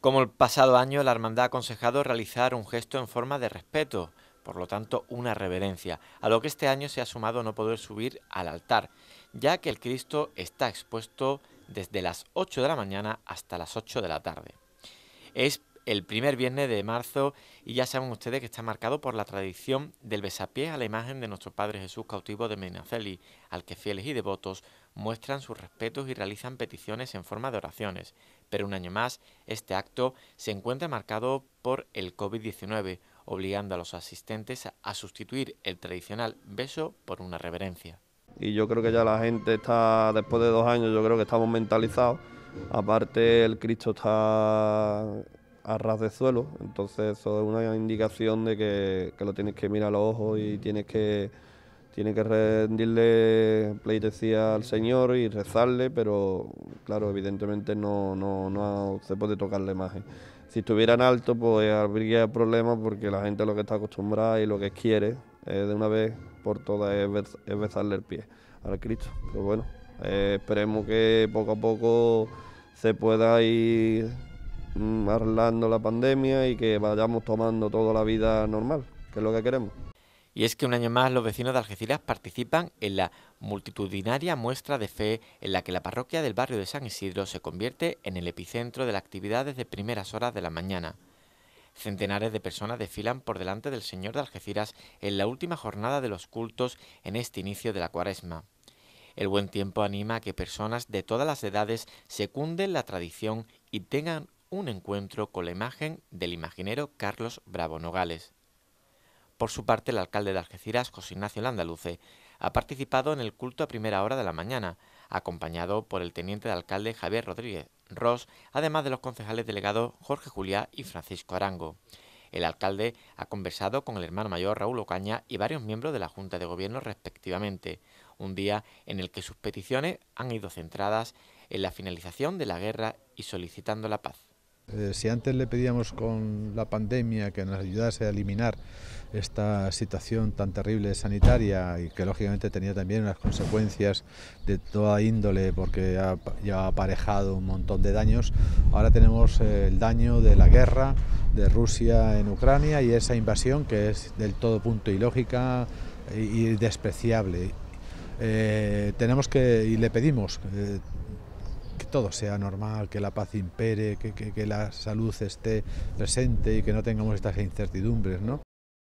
Como el pasado año, la hermandad ha aconsejado realizar un gesto en forma de respeto, por lo tanto una reverencia, a lo que este año se ha sumado no poder subir al altar, ya que el Cristo está expuesto desde las 8 de la mañana hasta las 8 de la tarde. Es el primer viernes de marzo y ya saben ustedes que está marcado por la tradición del besapié a la imagen de nuestro Padre Jesús cautivo de Menaceli, al que fieles y devotos muestran sus respetos y realizan peticiones en forma de oraciones. Pero un año más, este acto se encuentra marcado por el COVID-19, obligando a los asistentes a sustituir el tradicional beso por una reverencia. Y yo creo que ya la gente está, después de dos años, yo creo que estamos mentalizados. Aparte, el Cristo está a ras de suelo. Entonces eso es una indicación de que, lo tienes que mirar a los ojos y tienes que, tienes que rendirle pleitesía al Señor y rezarle, pero claro, evidentemente no, no, se puede tocarle la imagen. Si estuvieran en alto, pues habría problemas porque la gente lo que está acostumbrada y lo que quiere de una vez por todas es, besarle el pie al Cristo. Pero bueno, eh, esperemos que poco a poco se pueda ir Mm, arreglando la pandemia y que vayamos tomando toda la vida normal, que es lo que queremos. Y es que un año más los vecinos de Algeciras participan en la multitudinaria muestra de fe en la que la parroquia del barrio de San Isidro se convierte en el epicentro de la actividad desde primeras horas de la mañana. Centenares de personas desfilan por delante del Señor de Algeciras en la última jornada de los cultos en este inicio de la cuaresma. El buen tiempo anima a que personas de todas las edades secunden la tradición y tengan un encuentro con la imagen del imaginero Carlos Bravo Nogales. Por su parte, el alcalde de Algeciras, José Ignacio Landaluce, ha participado en el culto a primera hora de la mañana, acompañado por el teniente de alcalde Javier Rodríguez Ross, además de los concejales delegados Jorge Juliá y Francisco Arango. El alcalde ha conversado con el hermano mayor Raúl Ocaña y varios miembros de la Junta de Gobierno respectivamente, un día en el que sus peticiones han ido centradas en la finalización de la guerra y solicitando la paz. Eh, si antes le pedíamos con la pandemia que nos ayudase a eliminar esta situación tan terrible sanitaria y que lógicamente tenía también unas consecuencias de toda índole porque ya ha aparejado un montón de daños, ahora tenemos eh, el daño de la guerra de Rusia en Ucrania y esa invasión que es del todo punto ilógica y despreciable. Eh, tenemos que, y le pedimos, todo sea normal, que la paz impere, que, la salud esté presente y que no tengamos estas incertidumbres, ¿no?